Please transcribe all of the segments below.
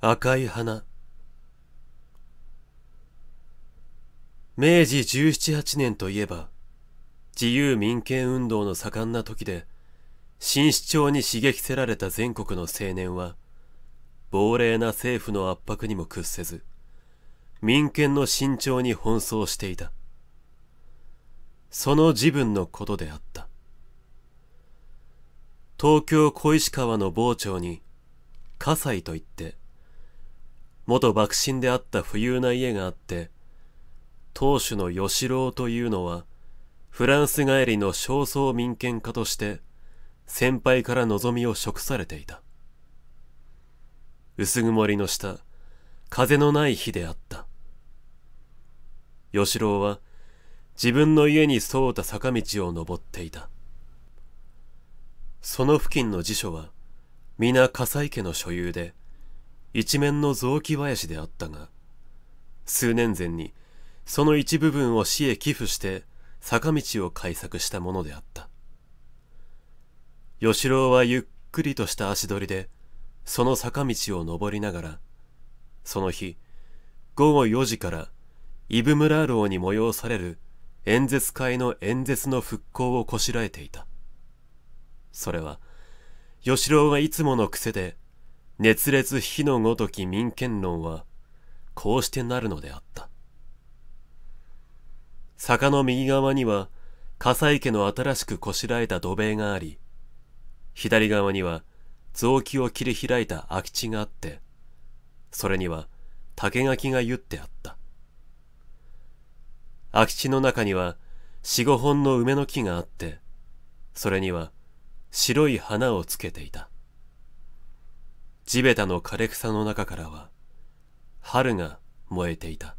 赤い花明治十七八年といえば自由民権運動の盛んな時で新市長に刺激せられた全国の青年は亡霊な政府の圧迫にも屈せず民権の慎重に奔走していたその自分のことであった東京小石川の傍聴に葛西といって元幕臣であった富裕な家があって、当主の吉郎というのは、フランス帰りの少層民権家として、先輩から望みを食されていた。薄曇りの下、風のない日であった。吉郎は、自分の家に沿うた坂道を登っていた。その付近の辞書は、皆火災家の所有で、一面の雑木林であったが数年前にその一部分を市へ寄付して坂道を開削したものであった吉郎はゆっくりとした足取りでその坂道を登りながらその日午後4時からイブムラーローに催される演説会の演説の復興をこしらえていたそれは吉郎がいつもの癖で熱烈火のごとき民権論は、こうしてなるのであった。坂の右側には、笠井家の新しくこしらえた土塀があり、左側には、雑木を切り開いた空き地があって、それには竹垣がゆってあった。空き地の中には四五本の梅の木があって、それには白い花をつけていた。地べたの枯れ草の中からは春が燃えていた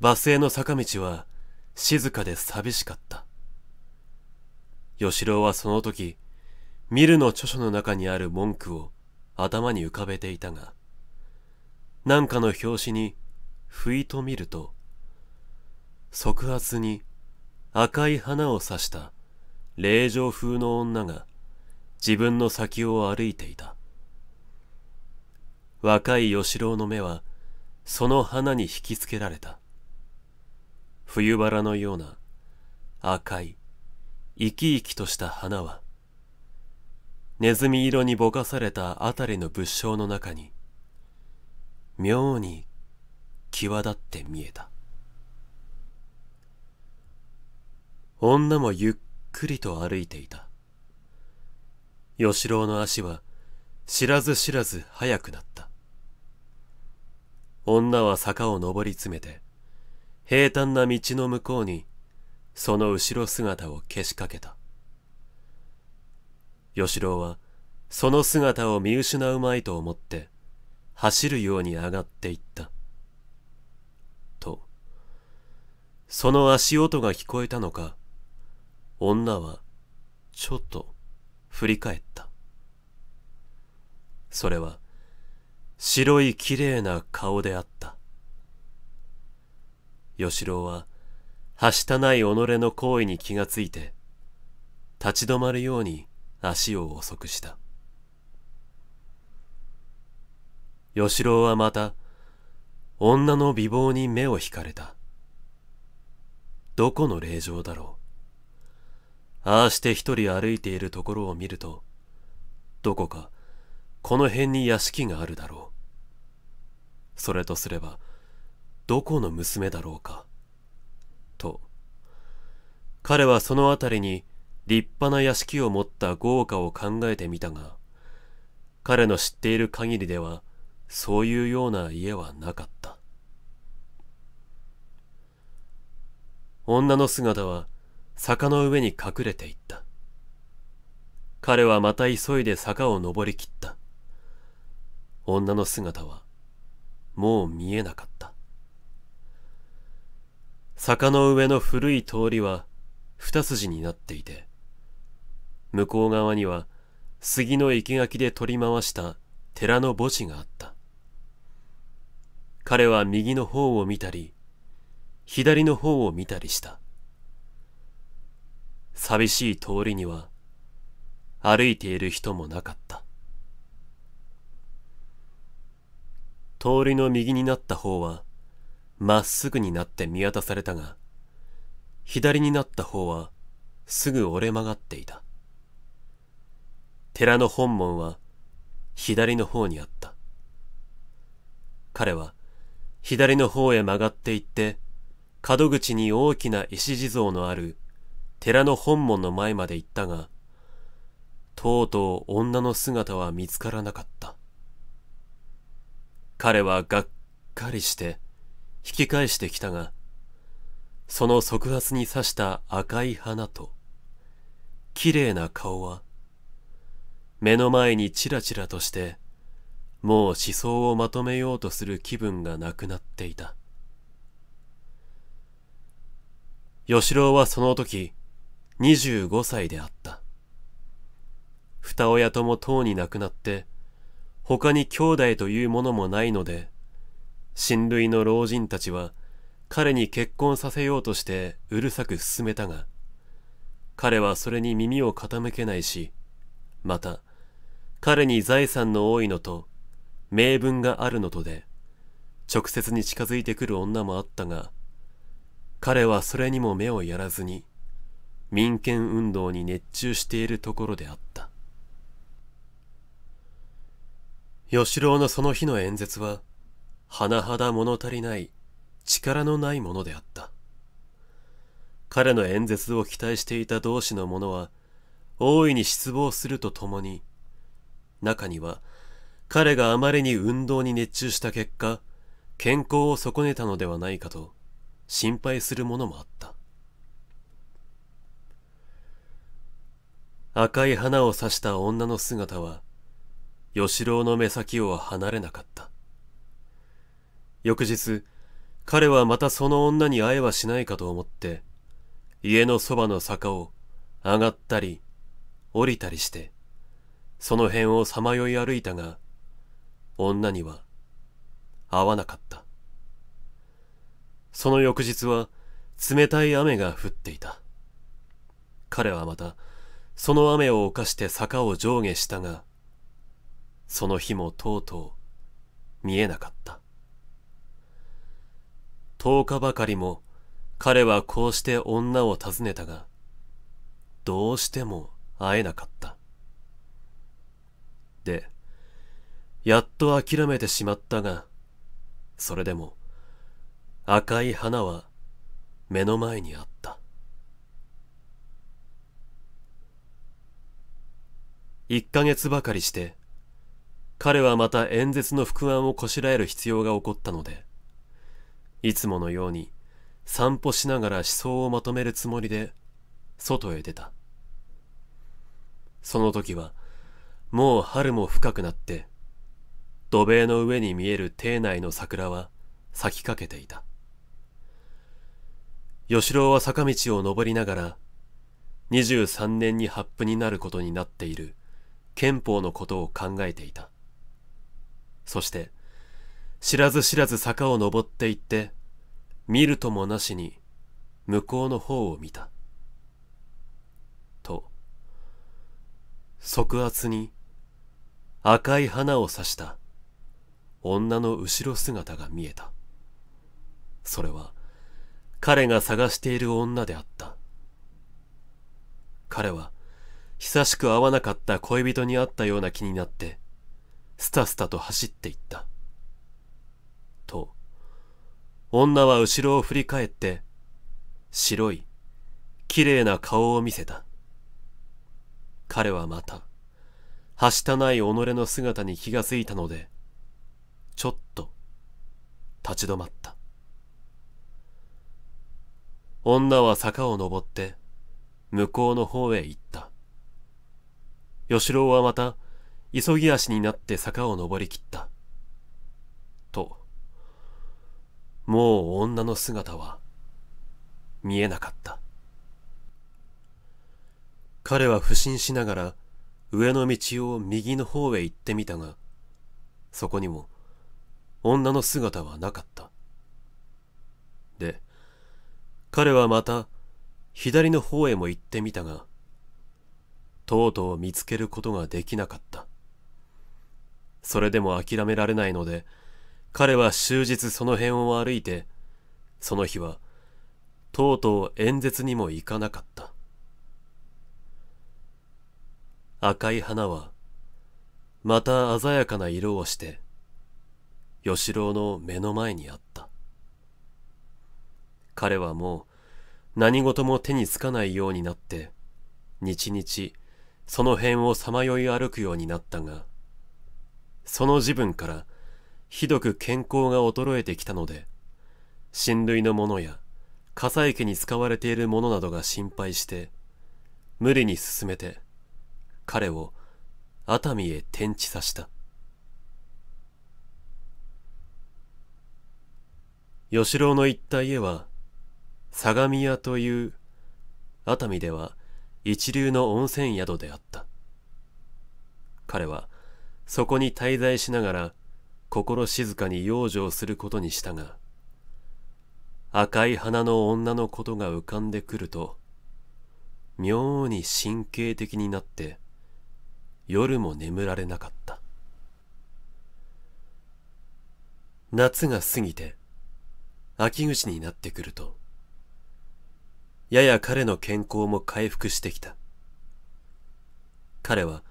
バスへの坂道は静かで寂しかった吉郎はその時ミルの著書の中にある文句を頭に浮かべていたが何かの表紙にふいと見ると即発に赤い花を刺した令状風の女が自分の先を歩いていた若い吉郎の目はその花に引きつけられた冬バラのような赤い生き生きとした花はネズミ色にぼかされたあたりの物証の中に妙に際立って見えた女もゆっくりと歩いていた吉郎の足は知らず知らず速くなった。女は坂を登り詰めて、平坦な道の向こうに、その後ろ姿を消しかけた。吉郎は、その姿を見失うまいと思って、走るように上がっていった。と、その足音が聞こえたのか、女は、ちょっと、振り返った。それは、白い綺麗な顔であった。吉郎は、はしたない己の行為に気がついて、立ち止まるように足を遅くした。吉郎はまた、女の美貌に目を惹かれた。どこの霊場だろう。ああして一人歩いているところを見ると、どこかこの辺に屋敷があるだろう。それとすれば、どこの娘だろうか。と、彼はその辺りに立派な屋敷を持った豪華を考えてみたが、彼の知っている限りでは、そういうような家はなかった。女の姿は、坂の上に隠れていった。彼はまた急いで坂を登り切った。女の姿は、もう見えなかった。坂の上の古い通りは、二筋になっていて、向こう側には、杉の生垣で取り回した寺の墓地があった。彼は右の方を見たり、左の方を見たりした。寂しい通りには歩いている人もなかった。通りの右になった方はまっすぐになって見渡されたが、左になった方はすぐ折れ曲がっていた。寺の本門は左の方にあった。彼は左の方へ曲がっていって、角口に大きな石地蔵のある寺の本門の前まで行ったが、とうとう女の姿は見つからなかった。彼はがっかりして引き返してきたが、その側髪に刺した赤い花と、綺麗な顔は、目の前にちらちらとして、もう思想をまとめようとする気分がなくなっていた。吉郎はその時、25歳であった。二親ともとうに亡くなって、他に兄弟というものもないので、親類の老人たちは彼に結婚させようとしてうるさく勧めたが、彼はそれに耳を傾けないし、また、彼に財産の多いのと、名分があるのとで、直接に近づいてくる女もあったが、彼はそれにも目をやらずに、民権運動に熱中しているところであった吉郎のその日の演説は甚だ物足りない力のないものであった彼の演説を期待していた同志の者は大いに失望するとともに中には彼があまりに運動に熱中した結果健康を損ねたのではないかと心配するものもあった赤い花を刺した女の姿は、吉郎の目先を離れなかった。翌日、彼はまたその女に会えはしないかと思って、家のそばの坂を上がったり、降りたりして、その辺をさまよい歩いたが、女には会わなかった。その翌日は冷たい雨が降っていた。彼はまたその雨を犯して坂を上下したが、その日もとうとう見えなかった。10日ばかりも彼はこうして女を訪ねたが、どうしても会えなかった。で、やっと諦めてしまったが、それでも赤い花は目の前にあった。1ヶ月ばかりして、彼はまた演説の不案をこしらえる必要が起こったので、いつものように散歩しながら思想をまとめるつもりで、外へ出た。その時は、もう春も深くなって、土塀の上に見える邸内の桜は咲きかけていた。吉郎は坂道を登りながら、23年に発布になることになっている憲法のことを考えていたそして知らず知らず坂を登っていって見るともなしに向こうの方を見たと即圧に赤い花を刺した女の後ろ姿が見えたそれは彼が探している女であった彼は久しく会わなかった恋人に会ったような気になって、スタスタと走っていった。と、女は後ろを振り返って、白い、綺麗な顔を見せた。彼はまた、はしたない己の姿に気がついたので、ちょっと、立ち止まった。女は坂を登って、向こうの方へ行った。吉郎はまた、急ぎ足になって坂を登りきった。と、もう女の姿は、見えなかった。彼は不審しながら、上の道を右の方へ行ってみたが、そこにも、女の姿はなかった。で、彼はまた、左の方へも行ってみたが、とうとう見つけることができなかった。それでも諦められないので、彼は終日その辺を歩いて、その日は、とうとう演説にも行かなかった。赤い花は、また鮮やかな色をして、吉郎の目の前にあった。彼はもう、何事も手につかないようになって、日々、その辺をさまよい歩くようになったが、その自分からひどく健康が衰えてきたので、親類のものや火災家に使われているものなどが心配して、無理に進めて、彼を熱海へ転地させた。吉郎の行った家は、相模屋という、熱海では一流の温泉宿であった彼はそこに滞在しながら心静かに養生することにしたが赤い花の女のことが浮かんでくると妙に神経的になって夜も眠られなかった夏が過ぎて秋口になってくるとやや彼の健康も回復してきた。彼は、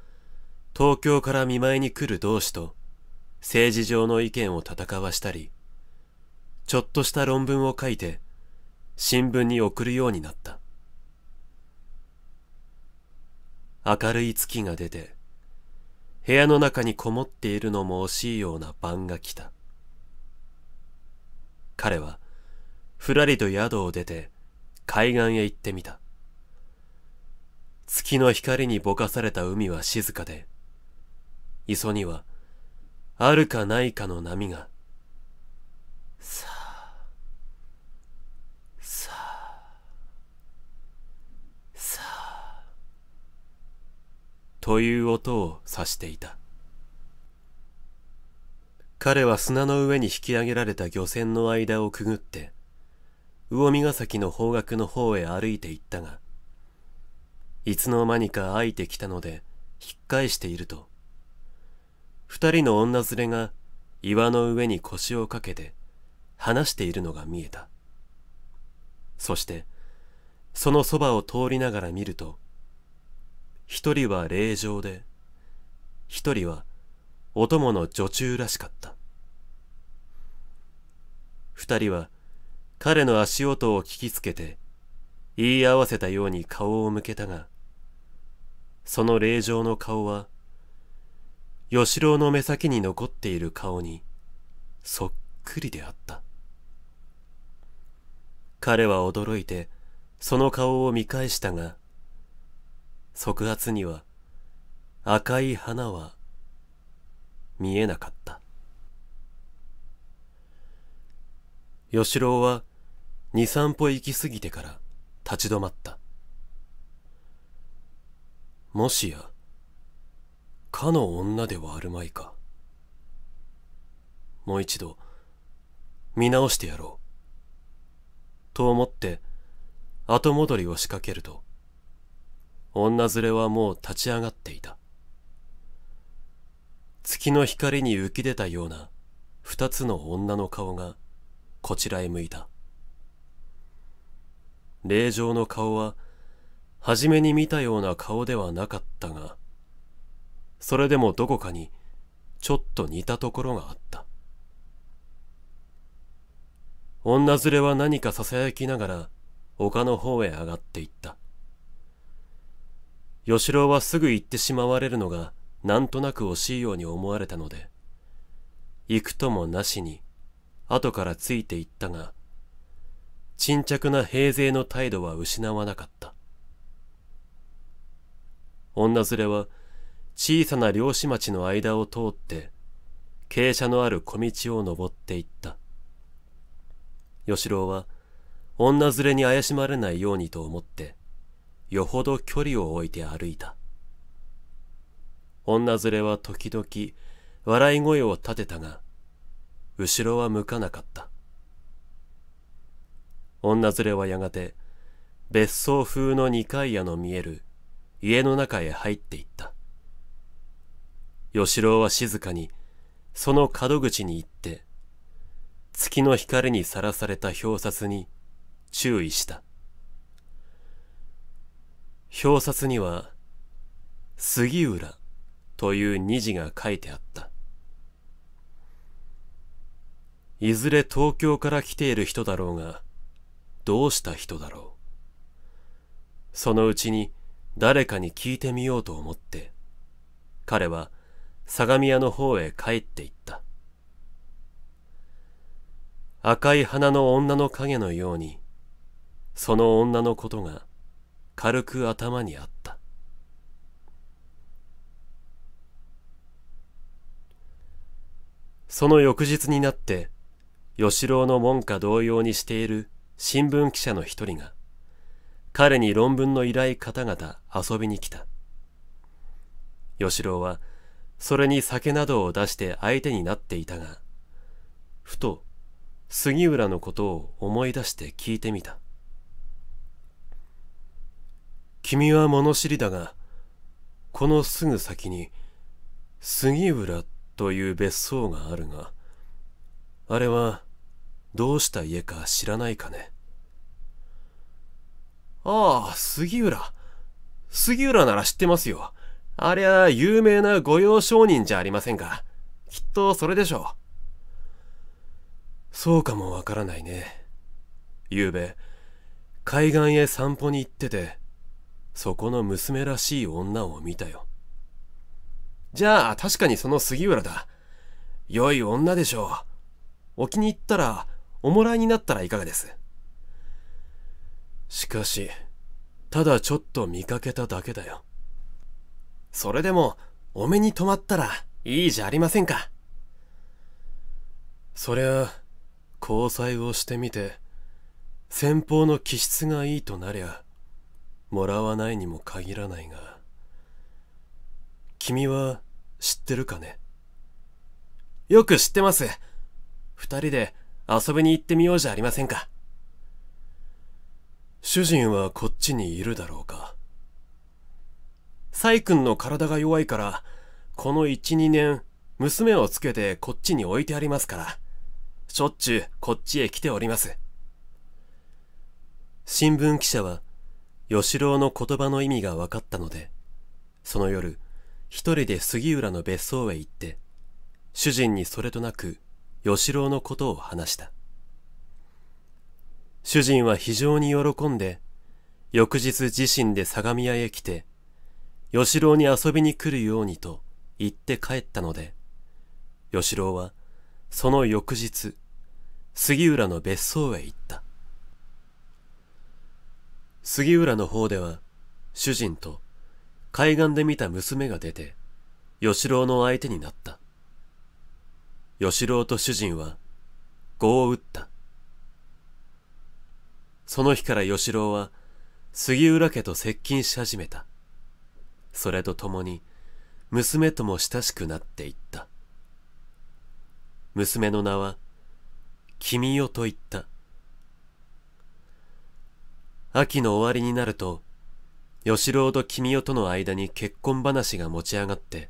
東京から見舞いに来る同志と、政治上の意見を戦わしたり、ちょっとした論文を書いて、新聞に送るようになった。明るい月が出て、部屋の中にこもっているのも惜しいような晩が来た。彼は、ふらりと宿を出て、海岸へ行ってみた。月の光にぼかされた海は静かで、磯にはあるかないかの波が、さあ、さあ、さあ、という音を指していた。彼は砂の上に引き上げられた漁船の間をくぐって、魚見ヶ崎の方角の方へ歩いて行ったが、いつの間にか空いてきたので、引っ返していると、二人の女連れが岩の上に腰をかけて、話しているのが見えた。そして、そのそばを通りながら見ると、一人は霊場で、一人はお供の女中らしかった。二人は彼の足音を聞きつけて、言い合わせたように顔を向けたが、その霊場の顔は、吉郎の目先に残っている顔に、そっくりであった。彼は驚いて、その顔を見返したが、即発には、赤い花は、見えなかった。吉郎は、二三歩行き過ぎてから立ち止まった。もしや、かの女ではあるまいか。もう一度、見直してやろう。と思って、後戻りを仕掛けると、女連れはもう立ち上がっていた。月の光に浮き出たような二つの女の顔がこちらへ向いた。霊場の顔は、初めに見たような顔ではなかったが、それでもどこかに、ちょっと似たところがあった。女連れは何か囁きながら、丘の方へ上がっていった。吉郎はすぐ行ってしまわれるのが、なんとなく惜しいように思われたので、行くともなしに、後からついて行ったが、沈着な平勢の態度は失わなかった。女連れは小さな漁師町の間を通って、傾斜のある小道を登っていった。吉郎は女連れに怪しまれないようにと思って、よほど距離を置いて歩いた。女連れは時々笑い声を立てたが、後ろは向かなかった。女連れはやがて別荘風の二階屋の見える家の中へ入っていった吉郎は静かにその角口に行って月の光にさらされた表札に注意した表札には杉浦という二字が書いてあったいずれ東京から来ている人だろうがどうした人だろうそのうちに誰かに聞いてみようと思って彼は相模屋の方へ帰っていった赤い花の女の影のようにその女のことが軽く頭にあったその翌日になって、吉郎の門下同様にしている新聞記者の一人が、彼に論文の依頼方々遊びに来た。吉郎は、それに酒などを出して相手になっていたが、ふと、杉浦のことを思い出して聞いてみた。君は物知りだが、このすぐ先に、杉浦という別荘があるが、あれはどうした家か知らないかねああ、杉浦。杉浦なら知ってますよ。ありゃ、有名な御用商人じゃありませんか。きっとそれでしょう。そうかもわからないね。ゆうべ、海岸へ散歩に行ってて、そこの娘らしい女を見たよ。じゃあ、確かにその杉浦だ。良い女でしょう。お気に入ったら、おもらいになったらいかがですしかし、ただちょっと見かけただけだよ。それでも、お目に留まったらいいじゃありませんか。そりゃあ、交際をしてみて、先方の気質がいいとなりゃ、もらわないにも限らないが、君は知ってるかねよく知ってます。二人で遊びに行ってみようじゃありませんか。主人はこっちにいるだろうか。サイ君の体が弱いから、この1、2年、娘をつけてこっちに置いてありますから、しょっちゅうこっちへ来ております。新聞記者は、吉郎の言葉の意味が分かったので、その夜、一人で杉浦の別荘へ行って、主人にそれとなく吉郎のことを話した。主人は非常に喜んで、翌日自身で相模屋へ来て、吉郎に遊びに来るようにと言って帰ったので、吉郎はその翌日、杉浦の別荘へ行った。杉浦の方では、主人と海岸で見た娘が出て、吉郎の相手になった。吉郎と主人は、碁を打った。その日から吉郎は、杉浦家と接近し始めた。それとともに、娘とも親しくなっていった。娘の名は、君よと言った。秋の終わりになると、吉郎と君よとの間に結婚話が持ち上がって、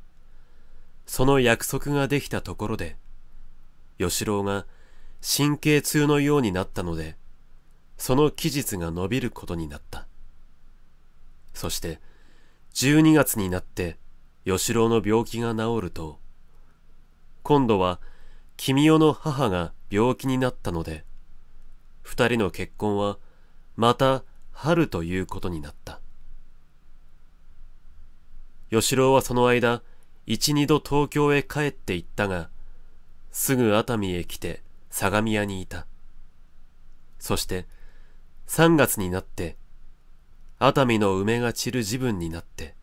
その約束ができたところで、吉郎が神経痛のようになったので、その期日が伸びることになった。そして、12月になって、吉郎の病気が治ると、今度は、君代の母が病気になったので、二人の結婚は、また春ということになった。吉郎はその間、一二度東京へ帰って行ったが、すぐ熱海へ来て相模屋にいた。そして3月になって熱海の梅が散る自分になって、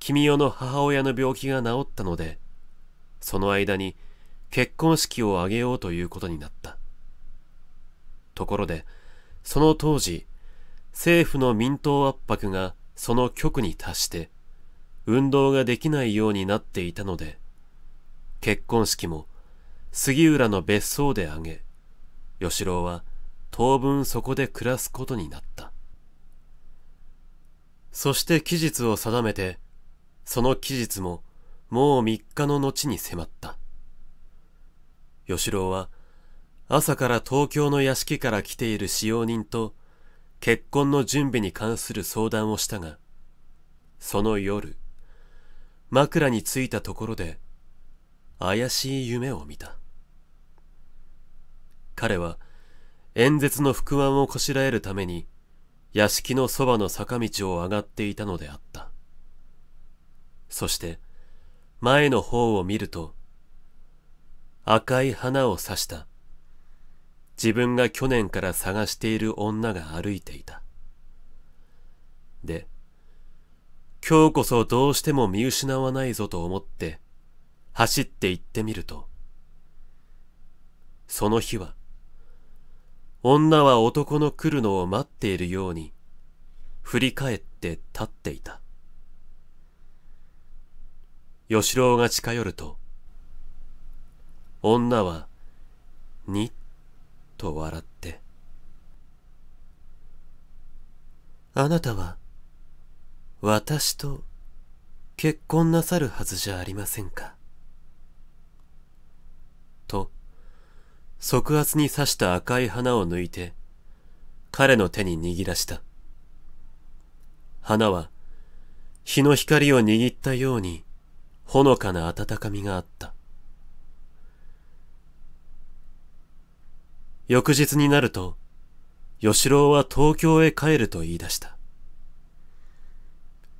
君代の母親の病気が治ったので、その間に結婚式を挙げようということになった。ところで、その当時、政府の民党圧迫がその局に達して、運動ができないようになっていたので、結婚式も杉浦の別荘で挙げ吉郎は当分そこで暮らすことになったそして期日を定めてその期日ももう3日の後に迫った吉郎は朝から東京の屋敷から来ている使用人と結婚の準備に関する相談をしたがその夜枕についたところで怪しい夢を見た彼は演説の不安をこしらえるために屋敷のそばの坂道を上がっていたのであったそして前の方を見ると赤い花を刺した自分が去年から探している女が歩いていたで今日こそどうしても見失わないぞと思って走って行ってみると、その日は、女は男の来るのを待っているように、振り返って立っていた。吉郎が近寄ると、女は、にっと笑って、あなたは、私と結婚なさるはずじゃありませんか。と、即圧に刺した赤い花を抜いて、彼の手に握らした。花は、日の光を握ったように、ほのかな温かみがあった。翌日になると、吉郎は東京へ帰ると言い出した。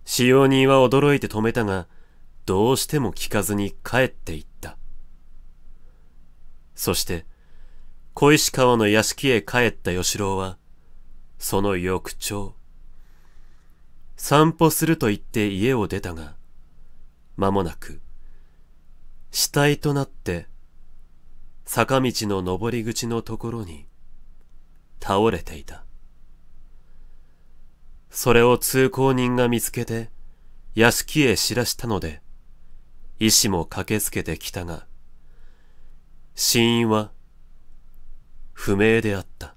使用人は驚いて止めたが、どうしても聞かずに帰っていった。そして、小石川の屋敷へ帰った吉郎は、その翌朝、散歩すると言って家を出たが、間もなく、死体となって、坂道の上り口のところに、倒れていた。それを通行人が見つけて、屋敷へ知らしたので、医師も駆けつけてきたが、死因は不明であった。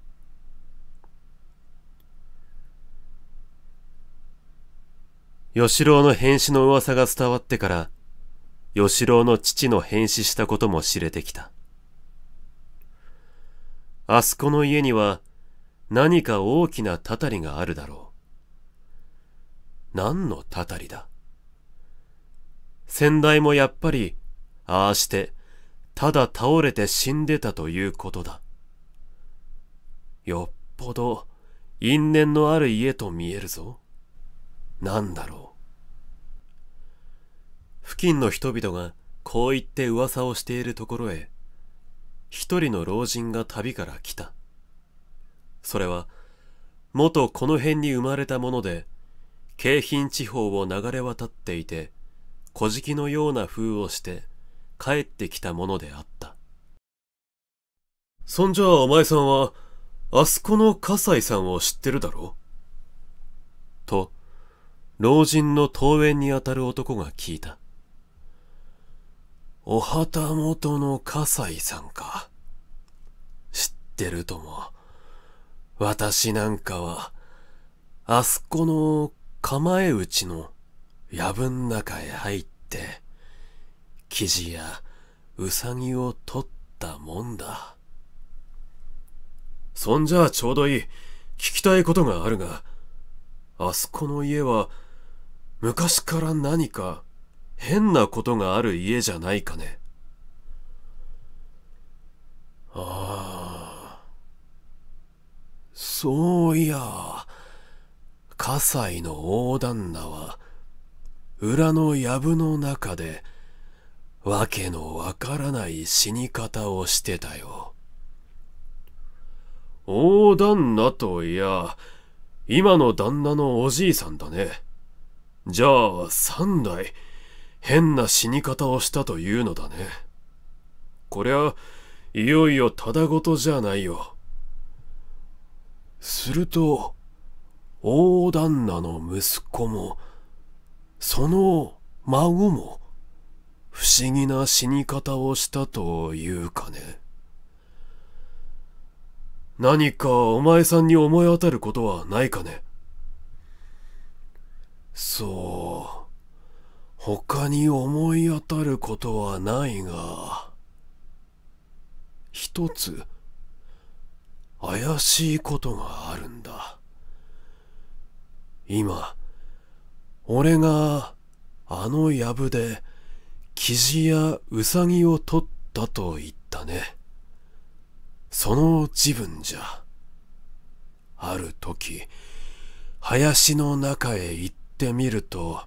吉郎の変死の噂が伝わってから、吉郎の父の変死したことも知れてきた。あそこの家には何か大きなたたりがあるだろう。何のたたりだ先代もやっぱり、ああしてただ倒れて死んでたということだ。よっぽど因縁のある家と見えるぞ。なんだろう。付近の人々がこう言って噂をしているところへ、一人の老人が旅から来た。それは、元この辺に生まれたもので、京浜地方を流れ渡っていて、小敷のような風をして、帰ってきたものであった。そんじゃお前さんは、あそこの葛西さんを知ってるだろと、老人の遠縁にあたる男が聞いた。お旗元の葛西さんか。知ってるとも。私なんかは、あそこの構え打ちの藪ん中へ入って、生地やうさぎを取ったもんだ。そんじゃちょうどいい。聞きたいことがあるが、あそこの家は、昔から何か変なことがある家じゃないかね。ああ。そういや、葛西の大旦那は、裏の藪の中で、わけのわからない死に方をしてたよ。大旦那といや、今の旦那のおじいさんだね。じゃあ、三代、変な死に方をしたというのだね。こりゃ、いよいよただごとじゃないよ。すると、大旦那の息子も、その孫も、不思議な死に方をしたというかね。何かお前さんに思い当たることはないかね。そう。他に思い当たることはないが、一つ、怪しいことがあるんだ。今、俺が、あの藪で、キジやウサギを取ったと言ったね。その自分じゃ。ある時、林の中へ行ってみると、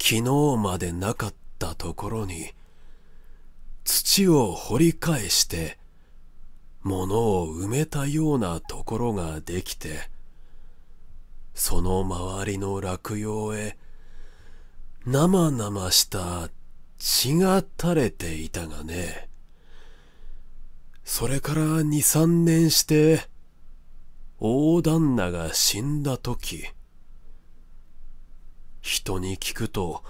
昨日までなかったところに、土を掘り返して、物を埋めたようなところができて、その周りの落葉へ生々した血が垂れていたがね。それから二三年して、大旦那が死んだ時、人に聞くと、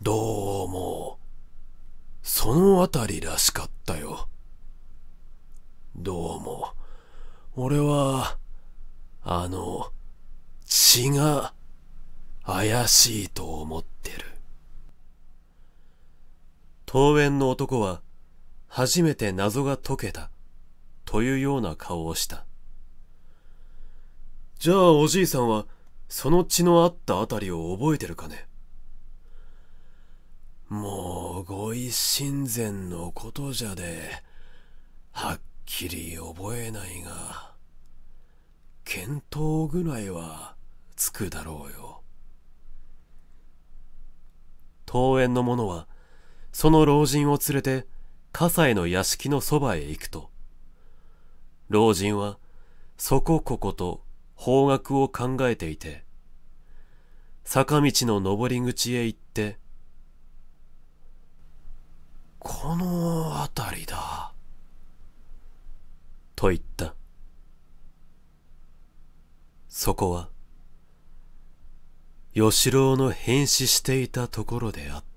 どうも、そのあたりらしかったよ。どうも、俺は、あの、血が、怪しいと思ってる。桃園の男は、初めて謎が解けた、というような顔をした。じゃあおじいさんは、その血のあったあたりを覚えてるかねもう、ご一心善のことじゃで、はっきり覚えないが、見当ぐらいはつくだろうよ。遠園の者は、その老人を連れて、葛西の屋敷のそばへ行くと、老人は、そこここと方角を考えていて、坂道の上り口へ行って、この辺りだ、と言った。そこは、吉郎の変死していたところであった。